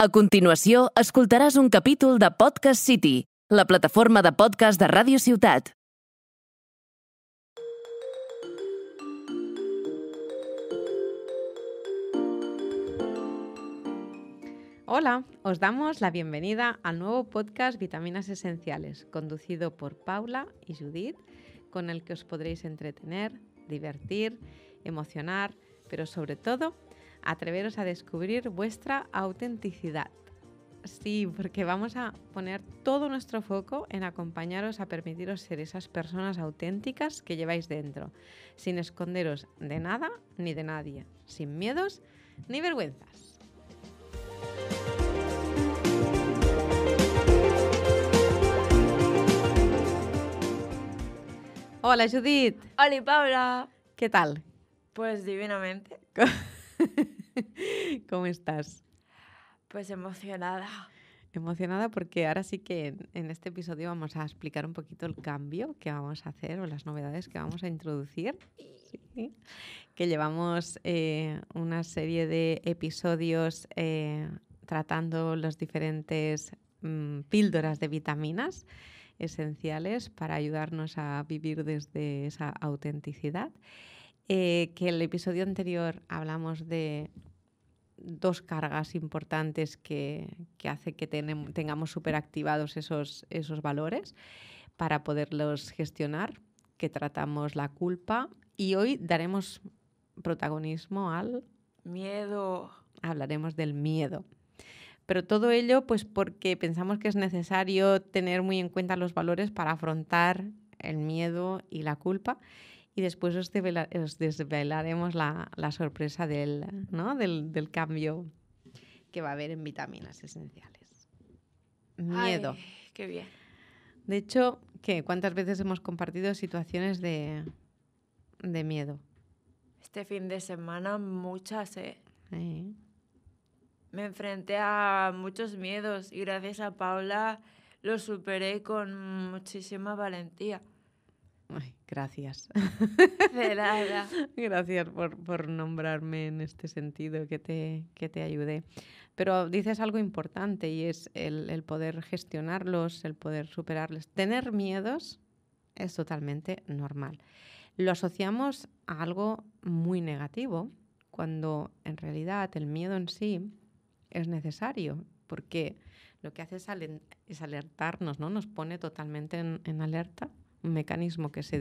A continuación, escucharás un capítulo de Podcast City, la plataforma de podcast de Radio Ciutat. Hola, os damos la bienvenida al nuevo podcast Vitaminas Esenciales, conducido por Paula y Judith, con el que os podréis entretener, divertir, emocionar, pero sobre todo atreveros a descubrir vuestra autenticidad. Sí, porque vamos a poner todo nuestro foco en acompañaros a permitiros ser esas personas auténticas que lleváis dentro, sin esconderos de nada ni de nadie, sin miedos ni vergüenzas. Hola Judith. Hola Paula. ¿Qué tal? Pues divinamente. ¿Cómo estás? Pues emocionada. Emocionada porque ahora sí que en, este episodio vamos a explicar un poquito el cambio que vamos a hacer o las novedades que vamos a introducir. Que llevamos eh, una serie de episodios eh, tratando las diferentes mm, píldoras de vitaminas esenciales para ayudarnos a vivir desde esa autenticidad. Eh, que en el episodio anterior hablamos de dos cargas importantes que, que hace que tengamos superactivados esos, esos valores para poderlos gestionar, que tratamos la culpa y hoy daremos protagonismo al miedo. Hablaremos del miedo. Pero todo ello pues porque pensamos que es necesario tener muy en cuenta los valores para afrontar el miedo y la culpa y después os, desvelaremos la, sorpresa del, cambio que va a haber en vitaminas esenciales. Miedo. qué bien. De hecho, ¿qué? ¿cuántas veces hemos compartido situaciones de, miedo? Este fin de semana muchas, ¿eh? Me enfrenté a muchos miedos y gracias a Paula los superé con muchísima valentía gracias. gracias por, por, nombrarme en este sentido, que te, que te ayude. Pero dices algo importante y es el, el poder gestionarlos, el poder superarles. Tener miedos es totalmente normal. Lo asociamos a algo muy negativo, cuando en realidad el miedo en sí es necesario, porque lo que hace es, alertarnos, ¿no? Nos pone totalmente en, en alerta un mecanismo que se,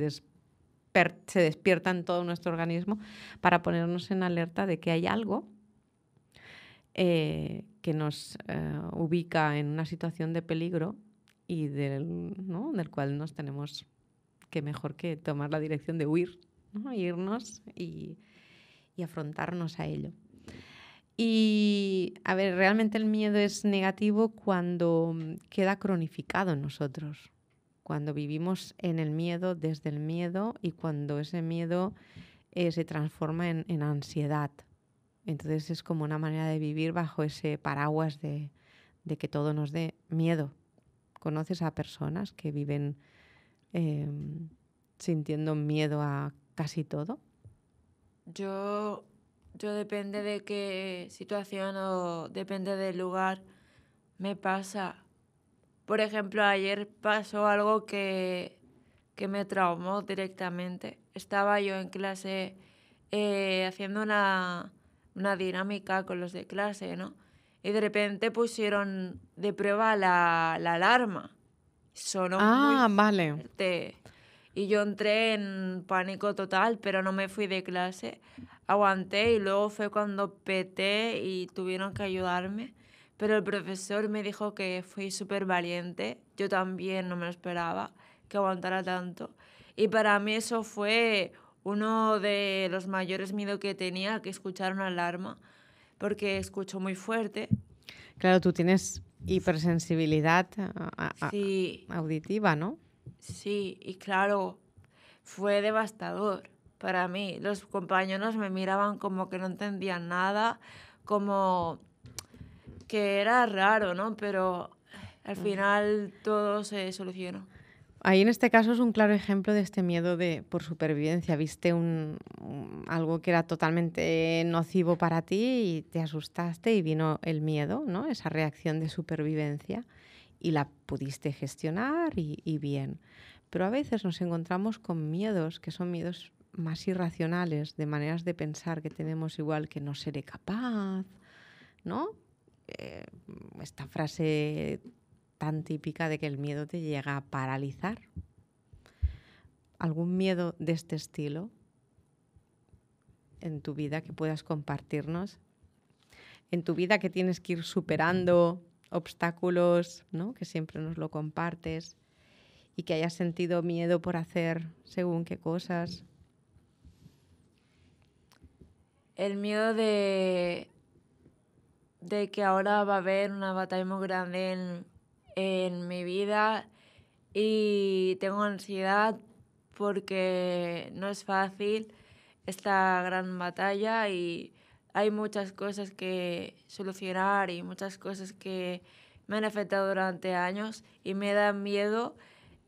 despierta en todo nuestro organismo para ponernos en alerta de que hay algo eh, que nos eh, ubica en una situación de peligro y del, cual nos tenemos que mejor que tomar la dirección de huir, ¿no? irnos y, y, afrontarnos a ello. Y, a ver, realmente el miedo es negativo cuando queda cronificado en nosotros cuando vivimos en el miedo, desde el miedo y cuando ese miedo eh, se transforma en, ansiedad. Entonces es como una manera de vivir bajo ese paraguas de, que todo nos dé miedo. ¿Conoces a personas que viven em, sintiendo miedo a casi todo? Yo, yo depende de qué situación o depende del lugar me pasa por ejemplo, ayer pasó algo que, que me traumó directamente. Estaba yo en clase eh, haciendo una, dinámica con los de clase, ¿no? Y de repente pusieron de prueba la, alarma. Sonó ah, vale. Y yo entré en pánico total, pero no me fui de clase. Aguanté y luego fue cuando peté y tuvieron que ayudarme pero el profesor me dijo que fui súper valiente, yo también no me lo esperaba, que aguantara tanto. Y para mí eso fue uno de los mayores miedos que tenía, que escuchar una alarma, porque escucho muy fuerte. Claro, tú tienes hipersensibilidad auditiva, ¿no? Sí, y claro, fue devastador para mí. Los compañeros me miraban como que no entendían nada, como que era raro, ¿no? Pero al mm. final todo se solucionó. Ahí en este caso es un claro ejemplo de este miedo de por supervivencia. Viste un, algo que era totalmente nocivo para ti y te asustaste y vino el miedo, ¿no? Esa reacción de supervivencia y la pudiste gestionar y, y bien. Pero a veces nos encontramos con miedos que son miedos más irracionales, de maneras de pensar que tenemos igual que no seré capaz, ¿no? Eh, esta frase tan típica de que el miedo te llega a paralizar. ¿Algún miedo de este estilo en tu vida que puedas compartirnos? En tu vida que tienes que ir superando obstáculos, ¿no? que siempre nos lo compartes, y que hayas sentido miedo por hacer según qué cosas. El miedo de de que ahora va a haber una batalla muy grande en, mi vida y tengo ansiedad porque no es fácil esta gran batalla y hay muchas cosas que solucionar y muchas cosas que me han afectado durante años y me da miedo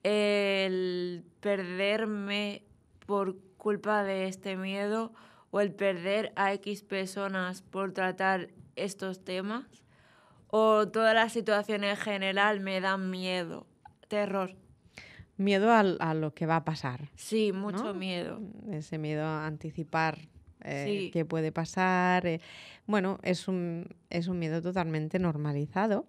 el perderme por culpa de este miedo o el perder a X personas por tratar estos temas o todas las situaciones en general me dan miedo, terror. Miedo a, lo que va a pasar. Sí, mucho miedo. Ese miedo a anticipar eh, qué puede pasar. Eh. bueno, es un, es un miedo totalmente normalizado.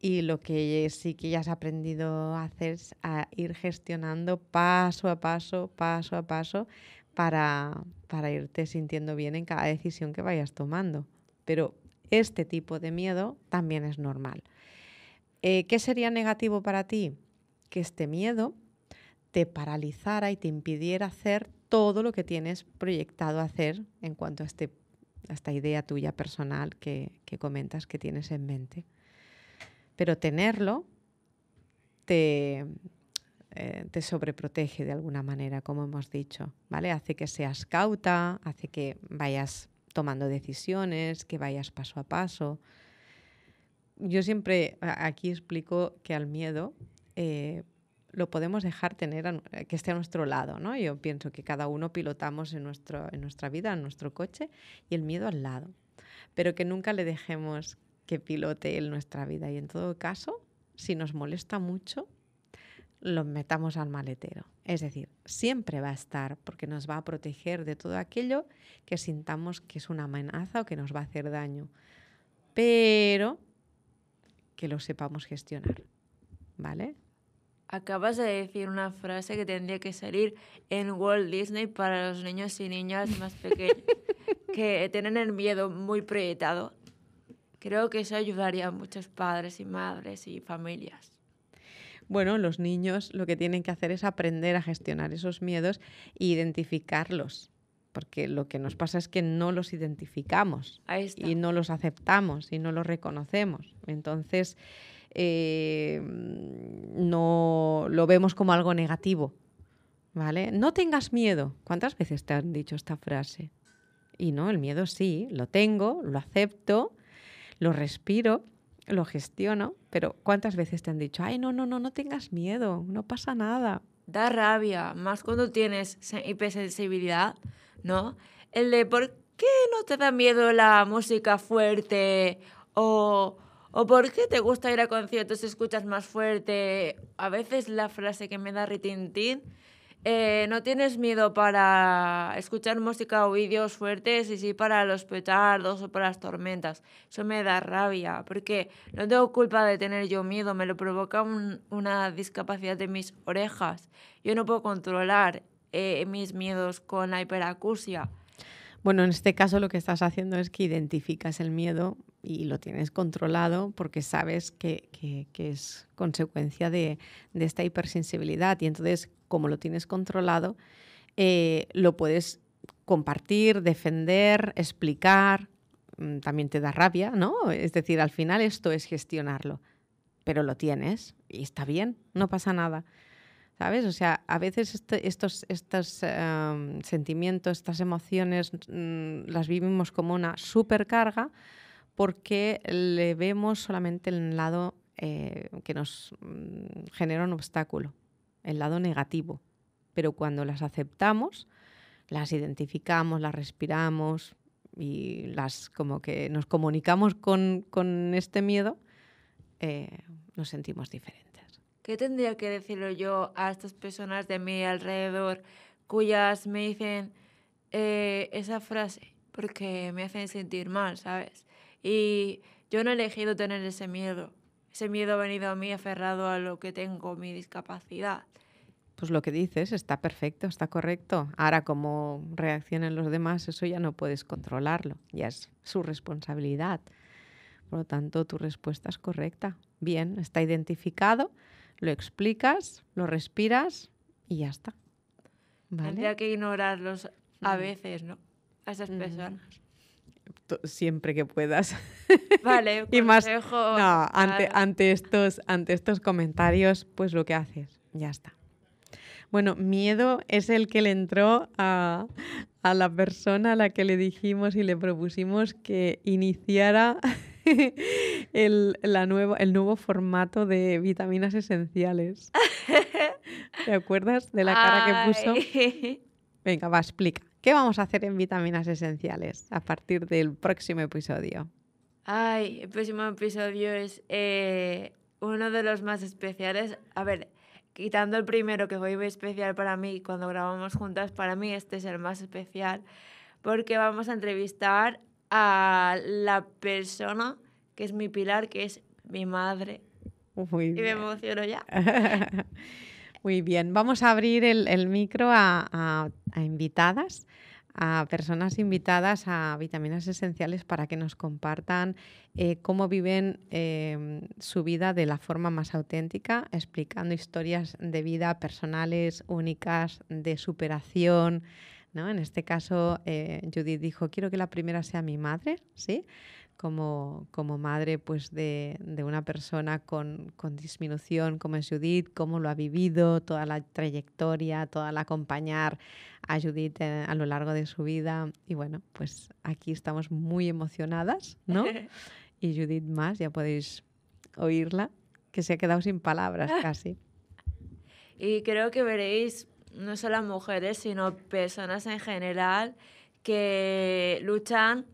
Y lo que sí que ya has aprendido a hacer es a ir gestionando paso a paso, paso a paso, para, para irte sintiendo bien en cada decisión que vayas tomando. Pero este tipo de miedo también es normal. Eh, ¿Qué sería negativo para ti? Que este miedo te paralizara y te impidiera hacer todo lo que tienes proyectado hacer en cuanto a, este, esta idea tuya personal que, comentas que tienes en mente. Pero tenerlo eh, te, sobreprotege de alguna manera, como hemos dicho, ¿vale? Hace que seas cauta, hace que vayas tomando decisiones, que vayas paso a paso. Yo siempre aquí explico que al miedo eh, lo podemos dejar tener, que esté a nuestro lado, ¿no? Yo pienso que cada uno pilotamos en, en nuestra vida, en nuestro coche, y el miedo al lado, pero que nunca le dejemos que pilote en nuestra vida. Y en todo caso, si nos molesta mucho, lo metamos al maletero. Es decir, siempre va a estar porque nos va a proteger de todo aquello que sintamos que es una amenaza o que nos va a hacer daño. Pero que lo sepamos gestionar. ¿Vale? Acabas de decir una frase que tendría que salir en Walt Disney para los niños y niñas más pequeños que tienen el miedo muy proyectado. Creo que eso ayudaría a muchos padres y madres y familias. Bueno, los niños lo que tienen que hacer es aprender a gestionar esos miedos e identificarlos, porque lo que nos pasa es que no los identificamos y no los aceptamos y no los reconocemos. Entonces, eh, no lo vemos como algo negativo. ¿Vale? No tengas miedo. ¿Cuántas veces te han dicho esta frase? Y no, el miedo sí, lo tengo, lo acepto, lo respiro lo gestiono, pero ¿cuántas veces te han dicho, ay, no, no, no, no tengas miedo, no pasa nada? Da rabia, más cuando tienes hipersensibilidad, ¿no? El de por qué no te da miedo la música fuerte o, o por qué te gusta ir a conciertos y escuchas más fuerte. A veces la frase que me da ritintín eh, no tienes miedo para escuchar música o vídeos fuertes y sí para los petardos o para las tormentas. Eso me da rabia, porque no tengo culpa de tener yo miedo, me lo provoca una discapacidad de mis orejas. Yo no puedo controlar eh, mis miedos con la hiperacusia. Bueno, en este caso lo que estás haciendo es que identificas el miedo y lo tienes controlado porque sabes que, es consecuencia de, de, esta hipersensibilidad. Y entonces como lo tienes controlado, eh, lo puedes compartir, defender, explicar, mm, también te da rabia, ¿no? Es decir, al final esto es gestionarlo, pero lo tienes y está bien, no pasa nada. ¿Sabes? O sea, a veces este, estos, em, sentimientos, estas emociones, mm, las vivimos como una supercarga porque le vemos solamente el lado eh, que nos mm, genera un obstáculo el lado negativo. Pero cuando las aceptamos, las identificamos, las respiramos y las como que nos comunicamos con, con este miedo, eh, nos sentimos diferentes. ¿Qué tendría que decirle yo a estas personas de mi alrededor cuyas me dicen eh, esa frase? Porque me hacen sentir mal, ¿sabes? Y yo no he elegido tener ese miedo ese miedo ha venido a mí aferrado a lo que tengo, mi discapacidad. Pues lo que dices está perfecto, está correcto. Ahora, como reaccionen los demás, eso ya no puedes controlarlo, ya es su responsabilidad. Por lo tanto, tu respuesta es correcta. Bien, está identificado, lo explicas, lo respiras y ya está. Tendría que ignorarlos a veces, ¿no? A esas personas siempre que puedas. Vale, y más, consejo, ante, estos, ante estos comentarios, pues lo que haces, ya está. Bueno, miedo es el que le entró a, la persona a la que le dijimos y le propusimos que iniciara el, la el nuevo formato de vitaminas esenciales. ¿Te acuerdas de la cara que puso? Venga, va, explica. ¿Qué vamos a hacer en vitaminas esenciales a partir del próximo episodio? Ay, el próximo episodio es eh, uno de los más especiales. A ver, quitando el primero que fue muy especial para mí cuando grabamos juntas, para mí este es el más especial porque vamos a entrevistar a la persona que es mi pilar, que es mi madre. Muy bien. Y me emociono ya. Muy bien, vamos a abrir el, micro a, invitadas a personas invitadas a vitaminas esenciales para que nos compartan eh, cómo viven em, su vida de la forma más auténtica, explicando historias de vida personales, únicas, de superación. ¿no? En este caso, eh, Judith dijo, quiero que la primera sea mi madre, ¿sí? como, como madre pues de, de una persona con, con, disminución como es Judith, cómo lo ha vivido, toda la trayectoria, toda la acompañar a Judith eh, a lo largo de su vida. Y bueno, pues aquí estamos muy emocionadas, ¿no? Y Judith más, ya podéis oírla, que se ha quedado sin palabras casi. Y creo que veréis no solo mujeres, sino personas en general que luchan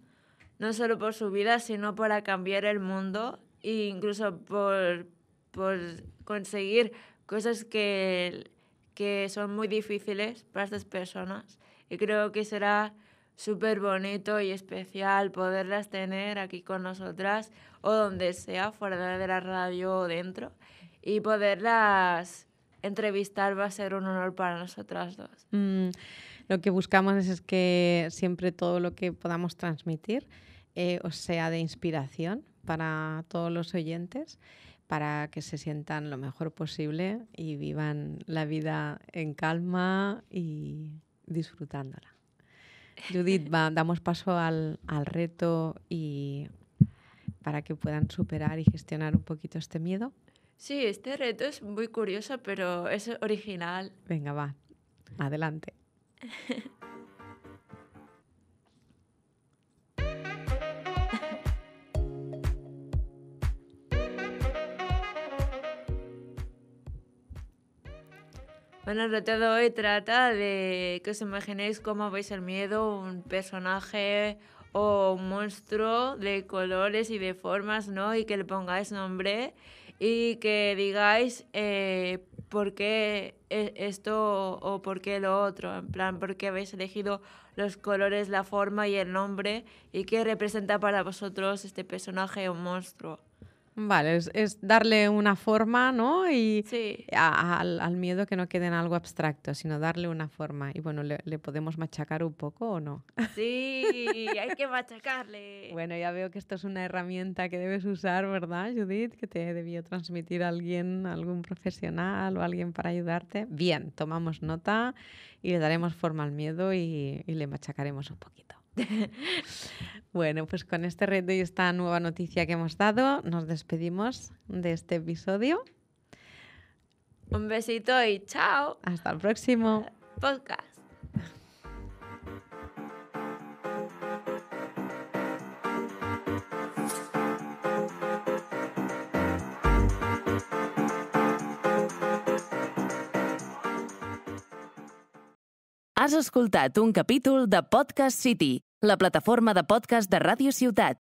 no solo por su vida, sino para cambiar el mundo e incluso por, por conseguir cosas que, que son muy difíciles para estas personas. Y creo que será súper bonito y especial poderlas tener aquí con nosotras o donde sea, fuera de la radio o dentro. Y poderlas entrevistar va a ser un honor para nosotras dos. Mm, lo que buscamos es, es que siempre todo lo que podamos transmitir eh, os sea de inspiración para todos los oyentes, para que se sientan lo mejor posible y vivan la vida en calma y disfrutándola. Judith, damos paso al, al reto y para que puedan superar y gestionar un poquito este miedo. Sí, este reto es muy curioso, pero es original. Venga, va. Adelante. Bueno, el reto de hoy trata de que os imaginéis cómo veis el miedo, un personaje o un monstruo de colores y de formas, ¿no? Y que le pongáis nombre y que digáis eh, por qué e-, esto o por qué lo otro, en plan, por qué habéis elegido los colores, la forma y el nombre y qué representa para vosotros este personaje o monstruo. Vale, es, darle una forma, ¿no? Y al, miedo que no quede en algo abstracto, sino darle una forma. Y bueno, ¿le, podemos machacar un poco o no? Sí, hay que machacarle. bueno, ya veo que esto es una herramienta que debes usar, ¿verdad, Judith? Que te debió transmitir alguien, algún profesional o alguien para ayudarte. Bien, tomamos nota y le daremos forma al miedo y le machacaremos un poquito. bueno, pues con este reto y esta nueva noticia que hemos dado, nos despedimos de este episodio. Un besito y chao. Hasta el próximo. Podcast. Has escoltat un capítol de Podcast City, la plataforma de podcast de Ràdio Ciutat